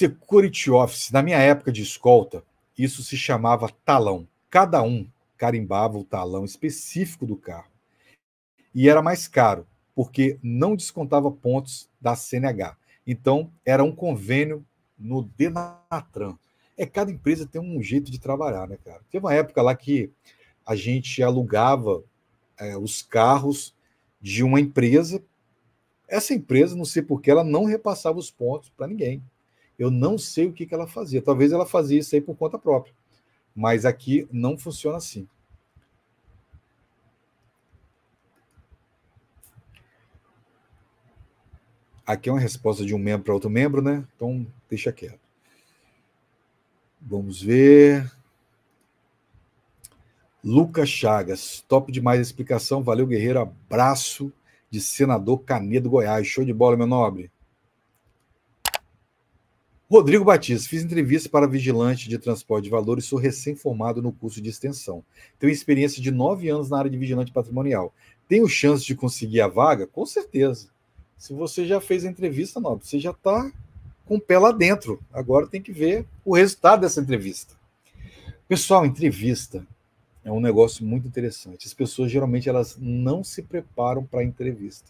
Security Office. Na minha época de escolta, isso se chamava talão. Cada um carimbava o talão específico do carro. E era mais caro, porque não descontava pontos da CNH. Então, era um convênio no Denatran. É cada empresa tem um jeito de trabalhar, né, cara? Teve uma época lá que a gente alugava é, os carros de uma empresa. Essa empresa, não sei por que, ela não repassava os pontos para ninguém eu não sei o que, que ela fazia. Talvez ela fazia isso aí por conta própria. Mas aqui não funciona assim. Aqui é uma resposta de um membro para outro membro, né? Então, deixa quieto. Vamos ver. Lucas Chagas, top demais a explicação. Valeu, Guerreiro. Abraço de senador Canedo Goiás. Show de bola, meu nobre. Rodrigo Batista, fiz entrevista para vigilante de transporte de valores, sou recém-formado no curso de extensão. Tenho experiência de nove anos na área de vigilante patrimonial. Tenho chance de conseguir a vaga? Com certeza. Se você já fez a entrevista, Nobre, você já está com o pé lá dentro. Agora tem que ver o resultado dessa entrevista. Pessoal, entrevista é um negócio muito interessante. As pessoas geralmente elas não se preparam para a entrevista.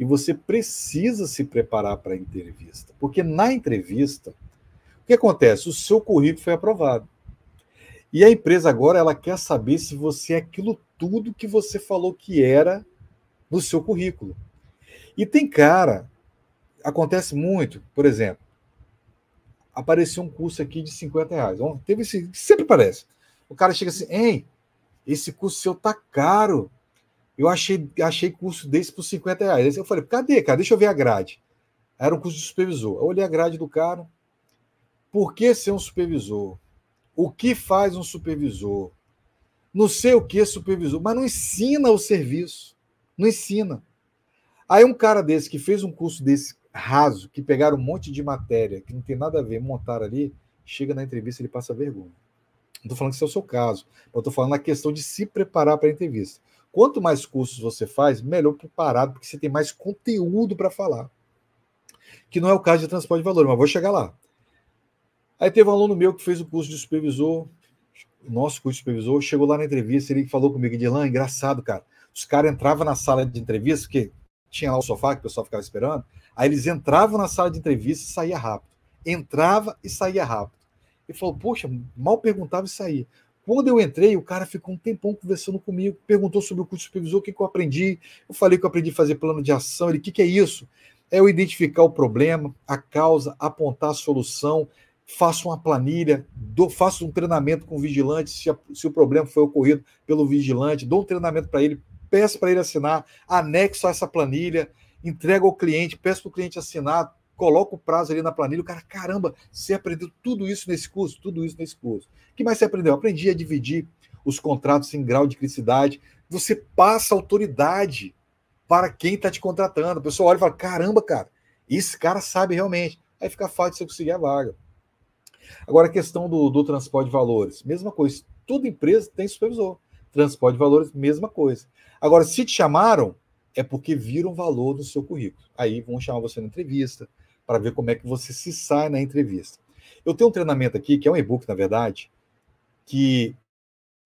E você precisa se preparar para a entrevista, porque na entrevista, o que acontece? O seu currículo foi aprovado. E a empresa agora ela quer saber se você é aquilo tudo que você falou que era no seu currículo. E tem cara, acontece muito, por exemplo, apareceu um curso aqui de 50 reais. Teve esse, sempre parece. O cara chega assim, hein, esse curso seu tá caro. Eu achei, achei curso desse por 50 reais. Eu falei, cadê, cara? Deixa eu ver a grade. Era um curso de supervisor. Eu olhei a grade do cara. Por que ser um supervisor? O que faz um supervisor? Não sei o que é supervisor, mas não ensina o serviço. Não ensina. Aí um cara desse que fez um curso desse raso, que pegaram um monte de matéria que não tem nada a ver, montaram ali, chega na entrevista e ele passa vergonha. Não estou falando que esse é o seu caso, eu estou falando na questão de se preparar para a entrevista. Quanto mais cursos você faz, melhor preparado, porque você tem mais conteúdo para falar. Que não é o caso de transporte de valor, mas vou chegar lá. Aí teve um aluno meu que fez o curso de supervisor, nosso curso de supervisor, chegou lá na entrevista, ele falou comigo, Dilan, engraçado, cara. Os caras entravam na sala de entrevista, porque tinha lá o sofá que o pessoal ficava esperando, aí eles entravam na sala de entrevista e saía rápido. Entrava e saía rápido. Ele falou, poxa, mal perguntava e saía. Quando eu entrei, o cara ficou um tempão conversando comigo, perguntou sobre o curso supervisor, o que, que eu aprendi. Eu falei que eu aprendi a fazer plano de ação. Ele, o que, que é isso? É eu identificar o problema, a causa, apontar a solução, faço uma planilha, dou, faço um treinamento com o vigilante, se, a, se o problema foi ocorrido pelo vigilante, dou um treinamento para ele, peço para ele assinar, anexo a essa planilha, entrego ao cliente, peço para o cliente assinar, coloca o prazo ali na planilha, o cara, caramba, você aprendeu tudo isso nesse curso, tudo isso nesse curso. O que mais você aprendeu? Eu aprendi a dividir os contratos em grau de criticidade. Você passa autoridade para quem está te contratando. A pessoa olha e fala: caramba, cara, esse cara sabe realmente. Aí fica fácil você conseguir a vaga. Agora, a questão do, do transporte de valores, mesma coisa. Toda empresa tem supervisor. Transporte de valores, mesma coisa. Agora, se te chamaram, é porque viram valor no seu currículo. Aí vão chamar você na entrevista, para ver como é que você se sai na entrevista. Eu tenho um treinamento aqui, que é um e-book, na verdade, que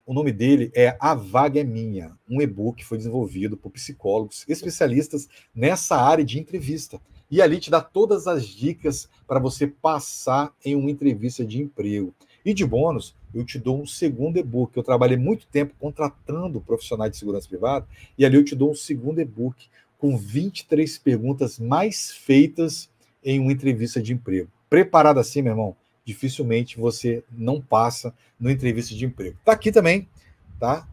o nome dele é A Vaga é Minha, um e-book que foi desenvolvido por psicólogos especialistas nessa área de entrevista. E ali te dá todas as dicas para você passar em uma entrevista de emprego. E de bônus, eu te dou um segundo e-book. Eu trabalhei muito tempo contratando profissionais de segurança privada, e ali eu te dou um segundo e-book com 23 perguntas mais feitas em uma entrevista de emprego. Preparado assim, meu irmão, dificilmente você não passa numa entrevista de emprego. Tá aqui também, tá?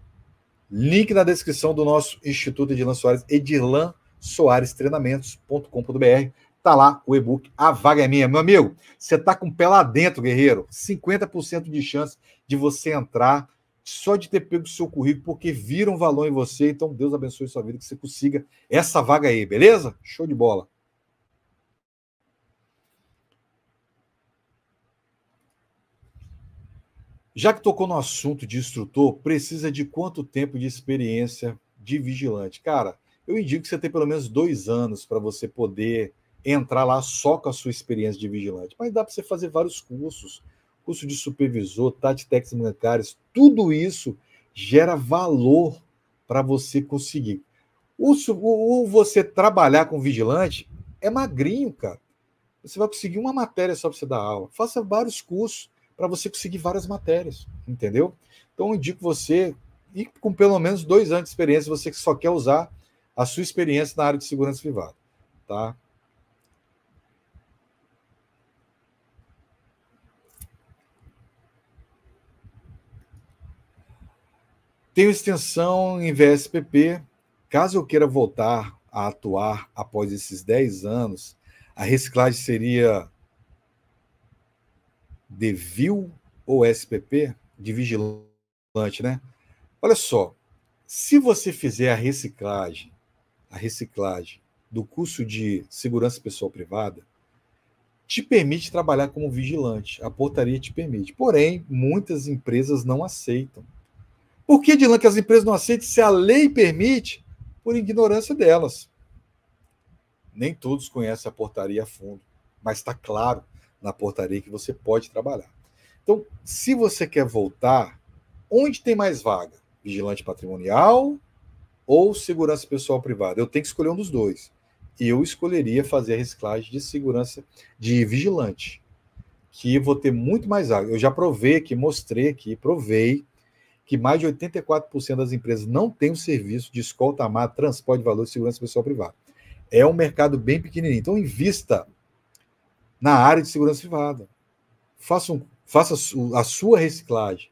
Link na descrição do nosso Instituto Edilan Soares, Soares Treinamentos.com.br Tá lá o e-book A Vaga é Minha. Meu amigo, você tá com o pé lá dentro, guerreiro. 50% de chance de você entrar só de ter pego o seu currículo, porque viram valor em você. Então, Deus abençoe sua vida, que você consiga essa vaga aí, beleza? Show de bola. Já que tocou no assunto de instrutor, precisa de quanto tempo de experiência de vigilante? Cara, eu indico que você tem pelo menos dois anos para você poder entrar lá só com a sua experiência de vigilante. Mas dá para você fazer vários cursos, curso de supervisor, tatitex bancários, tudo isso gera valor para você conseguir. Ou o, você trabalhar com vigilante é magrinho, cara. Você vai conseguir uma matéria só para você dar aula. Faça vários cursos para você conseguir várias matérias, entendeu? Então eu indico você e com pelo menos dois anos de experiência, você que só quer usar a sua experiência na área de segurança privada, tá? Tenho extensão em VSPP. Caso eu queira voltar a atuar após esses 10 anos, a reciclagem seria DEVIL ou SPP, de vigilante, né? Olha só, se você fizer a reciclagem, a reciclagem do curso de segurança pessoal privada, te permite trabalhar como vigilante, a portaria te permite. Porém, muitas empresas não aceitam. Por que, Dilan, que as empresas não aceitam se a lei permite? Por ignorância delas. Nem todos conhecem a portaria a fundo, mas está claro na portaria que você pode trabalhar. Então, se você quer voltar, onde tem mais vaga? Vigilante patrimonial ou segurança pessoal privada? Eu tenho que escolher um dos dois. E eu escolheria fazer a reciclagem de segurança de vigilante, que vou ter muito mais vaga. Eu já provei aqui, mostrei aqui, provei que mais de 84% das empresas não têm o serviço de escolta amar, transporte de valor e segurança pessoal privada. É um mercado bem pequenininho. Então, invista na área de segurança privada. Faça, um, faça a sua reciclagem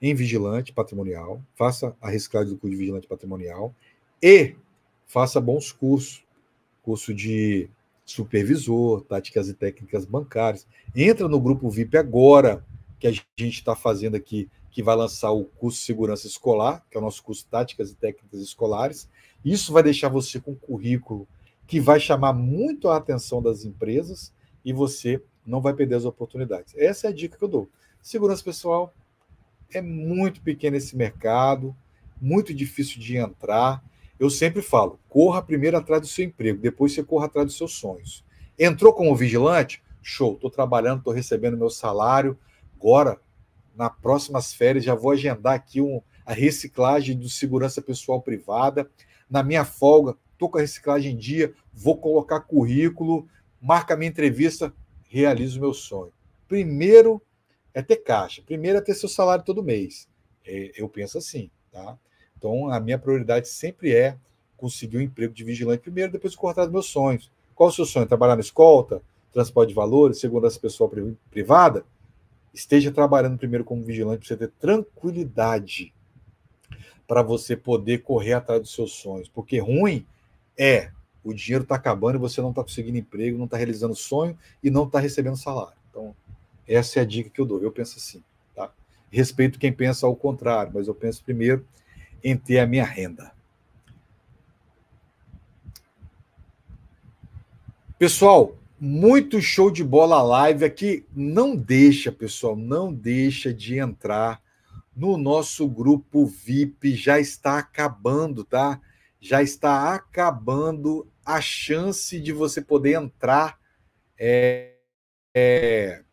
em vigilante patrimonial, faça a reciclagem do curso de vigilante patrimonial e faça bons cursos, curso de supervisor, táticas e técnicas bancárias. Entra no grupo VIP agora, que a gente está fazendo aqui, que vai lançar o curso Segurança Escolar, que é o nosso curso Táticas e Técnicas Escolares. Isso vai deixar você com um currículo que vai chamar muito a atenção das empresas e você não vai perder as oportunidades. Essa é a dica que eu dou. Segurança pessoal é muito pequeno esse mercado, muito difícil de entrar. Eu sempre falo, corra primeiro atrás do seu emprego, depois você corra atrás dos seus sonhos. Entrou como vigilante? Show, estou trabalhando, estou recebendo meu salário. Agora, na próximas férias, já vou agendar aqui um, a reciclagem do segurança pessoal privada. Na minha folga, estou com a reciclagem em dia, vou colocar currículo, marca minha entrevista, realizo o meu sonho. Primeiro é ter caixa, primeiro é ter seu salário todo mês. É, eu penso assim, tá? Então, a minha prioridade sempre é conseguir um emprego de vigilante primeiro, depois cortar os meus sonhos. Qual o seu sonho? Trabalhar na escolta, transporte de valores, segurança pessoal privada? Esteja trabalhando primeiro como vigilante para você ter tranquilidade para você poder correr atrás dos seus sonhos. Porque ruim é o dinheiro está acabando e você não está conseguindo emprego, não está realizando sonho e não está recebendo salário. Então, essa é a dica que eu dou. Eu penso assim, tá? Respeito quem pensa ao contrário, mas eu penso primeiro em ter a minha renda. Pessoal, muito show de bola live aqui. Não deixa, pessoal, não deixa de entrar no nosso grupo VIP. Já está acabando, tá? Já está acabando a chance de você poder entrar é, é,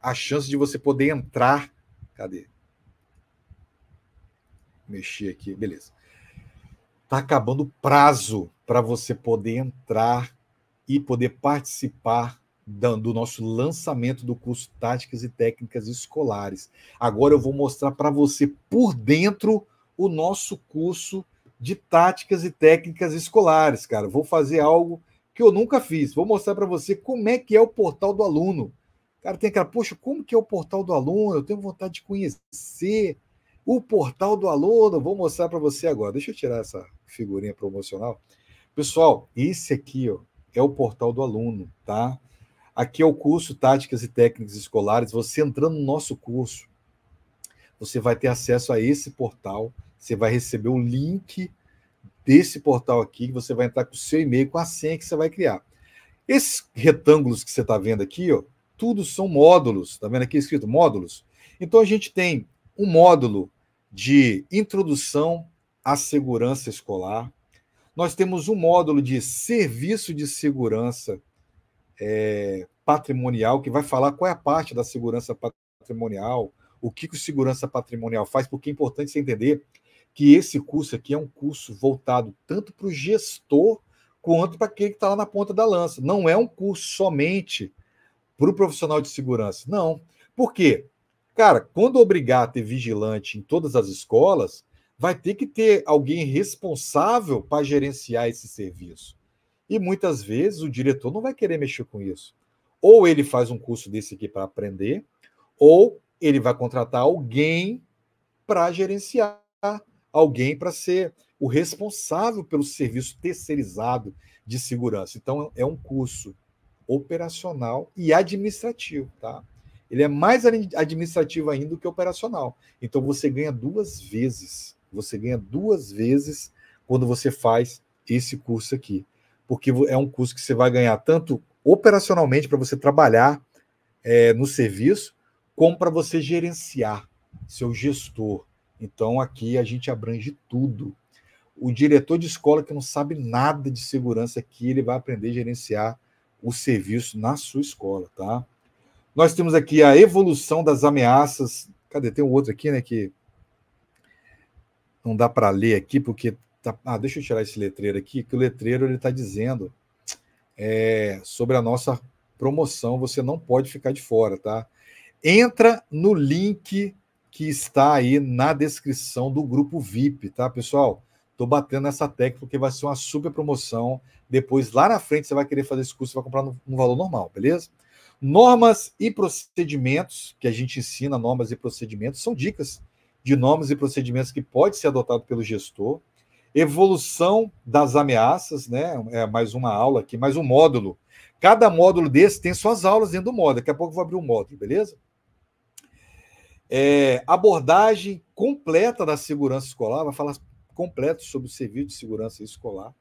a chance de você poder entrar cadê mexer aqui beleza tá acabando o prazo para você poder entrar e poder participar do nosso lançamento do curso Táticas e Técnicas Escolares. Agora eu vou mostrar para você por dentro o nosso curso de táticas e técnicas escolares, cara. Vou fazer algo que eu nunca fiz. Vou mostrar para você como é que é o portal do aluno. Cara, tem aquela, poxa, como que é o portal do aluno? Eu tenho vontade de conhecer o portal do aluno. Vou mostrar para você agora. Deixa eu tirar essa figurinha promocional. Pessoal, esse aqui ó, é o portal do aluno, tá? Aqui é o curso Táticas e Técnicas Escolares. Você entrando no nosso curso, você vai ter acesso a esse portal, você vai receber o link desse portal aqui, que você vai entrar com o seu e-mail, com a senha que você vai criar. Esses retângulos que você está vendo aqui, ó, tudo são módulos. Está vendo aqui escrito módulos? Então a gente tem um módulo de introdução à segurança escolar. Nós temos um módulo de serviço de segurança é, patrimonial, que vai falar qual é a parte da segurança patrimonial, o que, que o segurança patrimonial faz, porque é importante você entender que esse curso aqui é um curso voltado tanto para o gestor quanto para quem está lá na ponta da lança. Não é um curso somente para o profissional de segurança, não. Por quê? Cara, quando obrigar a ter vigilante em todas as escolas, vai ter que ter alguém responsável para gerenciar esse serviço. E muitas vezes o diretor não vai querer mexer com isso. Ou ele faz um curso desse aqui para aprender, ou ele vai contratar alguém para gerenciar alguém para ser o responsável pelo serviço terceirizado de segurança. Então, é um curso operacional e administrativo, tá? Ele é mais administrativo ainda do que operacional. Então, você ganha duas vezes. Você ganha duas vezes quando você faz esse curso aqui. Porque é um curso que você vai ganhar tanto operacionalmente para você trabalhar é, no serviço, como para você gerenciar, seu gestor, então aqui a gente abrange tudo. O diretor de escola que não sabe nada de segurança aqui, ele vai aprender a gerenciar o serviço na sua escola, tá? Nós temos aqui a evolução das ameaças. Cadê? Tem um outro aqui, né, que não dá para ler aqui porque tá... ah, deixa eu tirar esse letreiro aqui, que o letreiro ele está dizendo é, sobre a nossa promoção, você não pode ficar de fora, tá? Entra no link que está aí na descrição do grupo VIP, tá, pessoal? Tô batendo nessa tecla porque vai ser uma super promoção. Depois, lá na frente, você vai querer fazer esse curso, você vai comprar no, valor normal, beleza? Normas e procedimentos, que a gente ensina normas e procedimentos, são dicas de normas e procedimentos que pode ser adotado pelo gestor. Evolução das ameaças, né? É mais uma aula aqui, mais um módulo. Cada módulo desse tem suas aulas dentro do módulo. Daqui a pouco eu vou abrir um módulo, beleza? É, abordagem completa da segurança escolar, vai falar completo sobre o serviço de segurança escolar.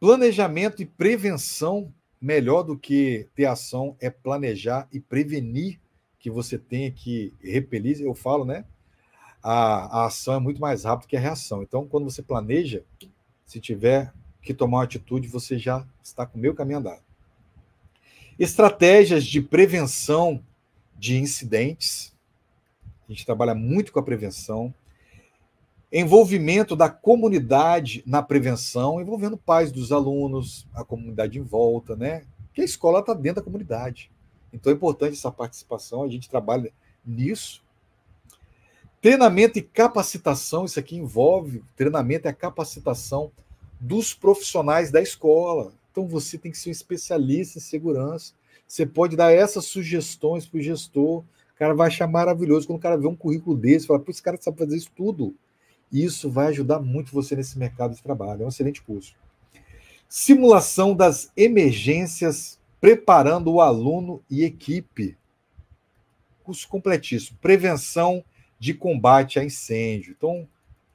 Planejamento e prevenção, melhor do que ter ação, é planejar e prevenir que você tenha que repelir. Eu falo, né? A, a ação é muito mais rápida que a reação. Então, quando você planeja, se tiver que tomar uma atitude, você já está com o meio caminho andado. Estratégias de prevenção de incidentes. A gente trabalha muito com a prevenção. Envolvimento da comunidade na prevenção, envolvendo pais dos alunos, a comunidade em volta, né? Que a escola está dentro da comunidade. Então é importante essa participação, a gente trabalha nisso. Treinamento e capacitação, isso aqui envolve treinamento e é a capacitação dos profissionais da escola. Então você tem que ser um especialista em segurança. Você pode dar essas sugestões para o gestor, o cara vai achar maravilhoso. Quando o cara vê um currículo desse, fala, pô, esse cara sabe fazer isso tudo. E isso vai ajudar muito você nesse mercado de trabalho. É um excelente curso. Simulação das emergências, preparando o aluno e equipe. Curso completíssimo. Prevenção de combate a incêndio. Então,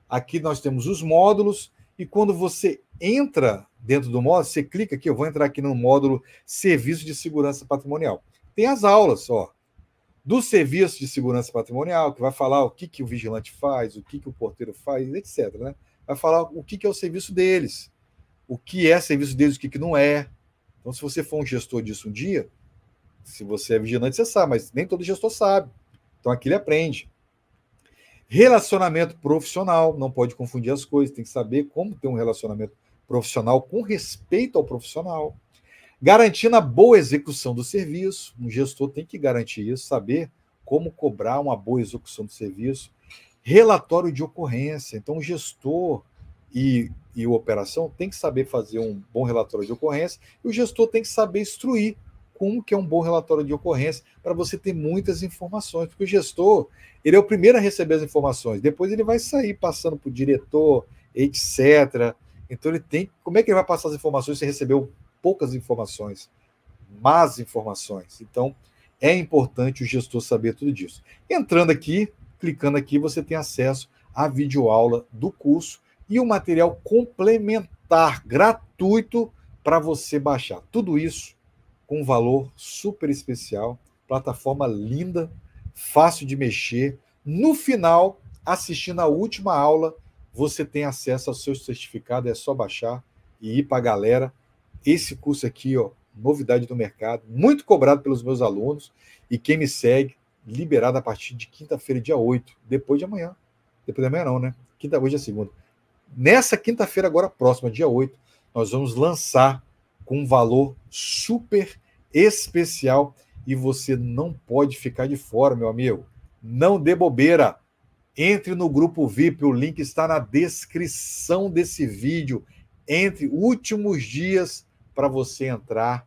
aqui nós temos os módulos, e quando você entra dentro do módulo, você clica aqui, eu vou entrar aqui no módulo Serviço de Segurança Patrimonial. Tem as aulas, ó, do Serviço de Segurança Patrimonial, que vai falar o que, que o vigilante faz, o que, que o porteiro faz, etc. Né? Vai falar o que, que é o serviço deles, o que é serviço deles, o que, que não é. Então, se você for um gestor disso um dia, se você é vigilante, você sabe, mas nem todo gestor sabe. Então, aqui ele aprende. Relacionamento profissional, não pode confundir as coisas, tem que saber como ter um relacionamento profissional profissional com respeito ao profissional, garantindo a boa execução do serviço. Um gestor tem que garantir isso, saber como cobrar uma boa execução do serviço. Relatório de ocorrência. Então, o gestor e, e a operação tem que saber fazer um bom relatório de ocorrência e o gestor tem que saber instruir como que é um bom relatório de ocorrência para você ter muitas informações, porque o gestor ele é o primeiro a receber as informações, depois ele vai sair passando para o diretor, etc. Então ele tem. Como é que ele vai passar as informações se recebeu poucas informações, más informações? Então é importante o gestor saber tudo disso. Entrando aqui, clicando aqui, você tem acesso à videoaula do curso e o material complementar gratuito para você baixar. Tudo isso com um valor super especial, plataforma linda, fácil de mexer. No final, assistindo a última aula você tem acesso ao seu certificado, é só baixar e ir para a galera. Esse curso aqui, ó, novidade do mercado, muito cobrado pelos meus alunos e quem me segue, liberado a partir de quinta-feira, dia 8, depois de amanhã. Depois de amanhã não, né? Quinta, hoje é segunda. Nessa quinta-feira, agora próxima, dia 8, nós vamos lançar com um valor super especial e você não pode ficar de fora, meu amigo. Não dê bobeira. Entre no grupo VIP, o link está na descrição desse vídeo. Entre últimos dias para você entrar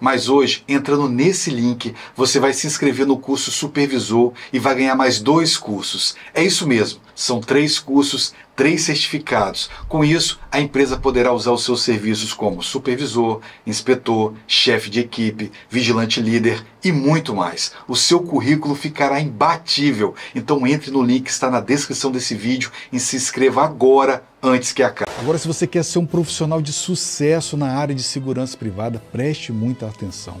Mas hoje, entrando nesse link, você vai se inscrever no curso Supervisor e vai ganhar mais dois cursos. É isso mesmo, são três cursos, três certificados. Com isso, a empresa poderá usar os seus serviços como supervisor, inspetor, chefe de equipe, vigilante líder e muito mais. O seu currículo ficará imbatível. Então entre no link que está na descrição desse vídeo e se inscreva agora antes que acabe. Agora, se você quer ser um profissional de sucesso na área de segurança privada, preste muita atenção.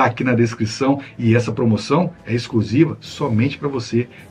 está aqui na descrição e essa promoção é exclusiva somente para você